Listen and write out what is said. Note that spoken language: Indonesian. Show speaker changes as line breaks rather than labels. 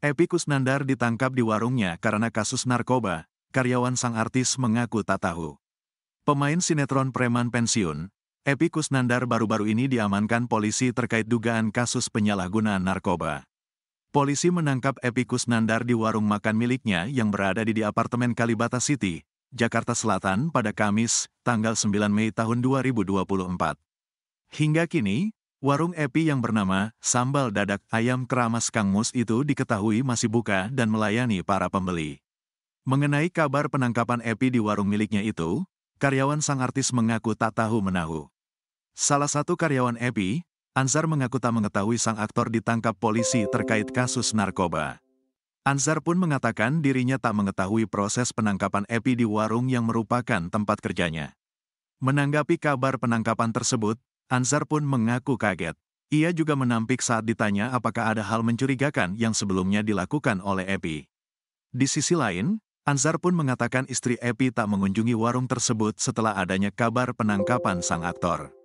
Epikus Nandar ditangkap di warungnya karena kasus narkoba, karyawan sang artis mengaku tak tahu. Pemain sinetron preman pensiun, Epikus Nandar baru-baru ini diamankan polisi terkait dugaan kasus penyalahgunaan narkoba. Polisi menangkap Epikus Nandar di warung makan miliknya yang berada di, di apartemen Kalibata City, Jakarta Selatan pada Kamis, tanggal 9 Mei tahun 2024. Hingga kini, Warung Epi yang bernama Sambal Dadak Ayam Keramas Kang Mus itu diketahui masih buka dan melayani para pembeli. Mengenai kabar penangkapan Epi di warung miliknya itu, karyawan sang artis mengaku tak tahu menahu. Salah satu karyawan Epi, Ansar mengaku tak mengetahui sang aktor ditangkap polisi terkait kasus narkoba. Ansar pun mengatakan dirinya tak mengetahui proses penangkapan Epi di warung yang merupakan tempat kerjanya. Menanggapi kabar penangkapan tersebut, Ansar pun mengaku kaget. Ia juga menampik saat ditanya apakah ada hal mencurigakan yang sebelumnya dilakukan oleh Epi. Di sisi lain, Ansar pun mengatakan istri Epi tak mengunjungi warung tersebut setelah adanya kabar penangkapan sang aktor.